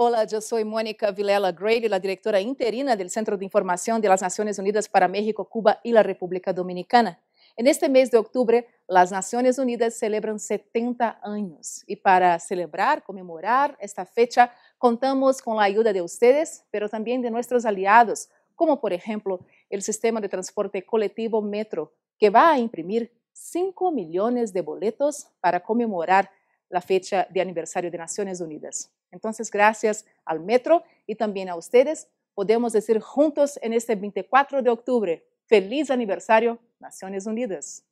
Hola, yo soy Mónica Vilela Grady, la directora interina del Centro de Información de las Naciones Unidas para México, Cuba y la República Dominicana. En este mes de octubre, las Naciones Unidas celebran 70 años y para celebrar, conmemorar esta fecha, contamos con la ayuda de ustedes, pero también de nuestros aliados, como por ejemplo el sistema de transporte colectivo Metro, que va a imprimir 5 millones de boletos para conmemorar la fecha de aniversario de Naciones Unidas. Entonces, gracias al metro y también a ustedes, podemos decir juntos en este 24 de octubre, feliz aniversario, Naciones Unidas.